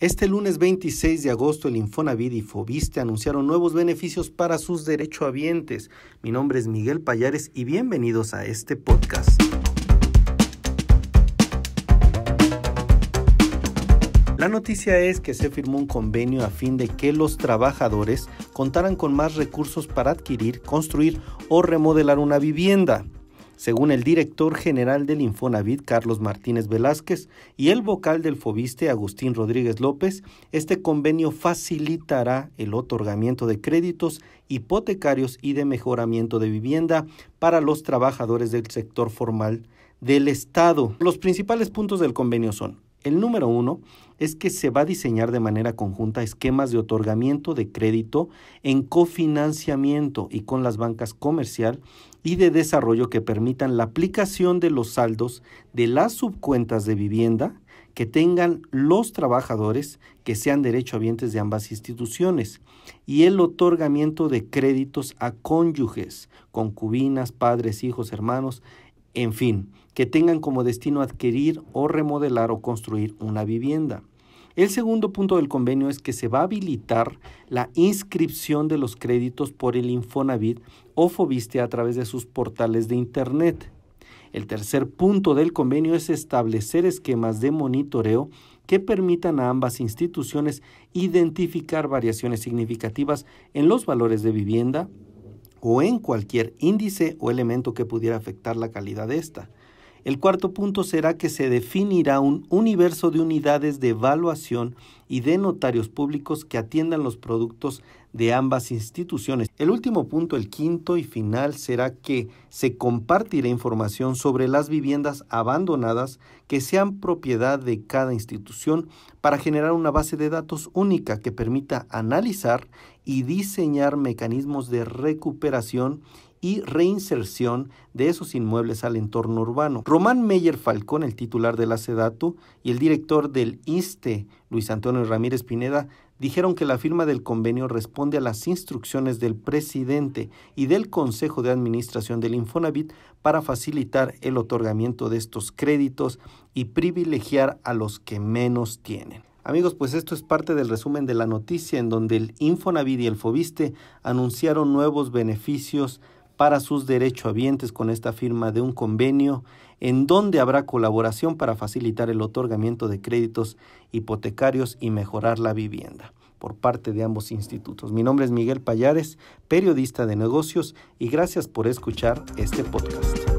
Este lunes 26 de agosto, el Infonavit y Fobiste anunciaron nuevos beneficios para sus derechohabientes. Mi nombre es Miguel Payares y bienvenidos a este podcast. La noticia es que se firmó un convenio a fin de que los trabajadores contaran con más recursos para adquirir, construir o remodelar una vivienda. Según el director general del Infonavit, Carlos Martínez Velázquez, y el vocal del Fobiste, Agustín Rodríguez López, este convenio facilitará el otorgamiento de créditos hipotecarios y de mejoramiento de vivienda para los trabajadores del sector formal del Estado. Los principales puntos del convenio son el número uno es que se va a diseñar de manera conjunta esquemas de otorgamiento de crédito en cofinanciamiento y con las bancas comercial y de desarrollo que permitan la aplicación de los saldos de las subcuentas de vivienda que tengan los trabajadores que sean derechohabientes de ambas instituciones y el otorgamiento de créditos a cónyuges, concubinas, padres, hijos, hermanos, en fin, que tengan como destino adquirir o remodelar o construir una vivienda. El segundo punto del convenio es que se va a habilitar la inscripción de los créditos por el Infonavit o Fobiste a través de sus portales de Internet. El tercer punto del convenio es establecer esquemas de monitoreo que permitan a ambas instituciones identificar variaciones significativas en los valores de vivienda o en cualquier índice o elemento que pudiera afectar la calidad de esta. El cuarto punto será que se definirá un universo de unidades de evaluación y de notarios públicos que atiendan los productos de ambas instituciones. El último punto, el quinto y final, será que se compartirá información sobre las viviendas abandonadas que sean propiedad de cada institución para generar una base de datos única que permita analizar y diseñar mecanismos de recuperación y reinserción de esos inmuebles al entorno urbano. Román Meyer Falcón, el titular de la SEDATU, y el director del ISTE, Luis Antonio Ramírez Pineda, dijeron que la firma del convenio responde a las instrucciones del presidente y del Consejo de Administración del Infonavit para facilitar el otorgamiento de estos créditos y privilegiar a los que menos tienen. Amigos, pues esto es parte del resumen de la noticia en donde el Infonavit y el Fobiste anunciaron nuevos beneficios para sus derechohabientes con esta firma de un convenio en donde habrá colaboración para facilitar el otorgamiento de créditos hipotecarios y mejorar la vivienda por parte de ambos institutos. Mi nombre es Miguel Payares, periodista de negocios, y gracias por escuchar este podcast.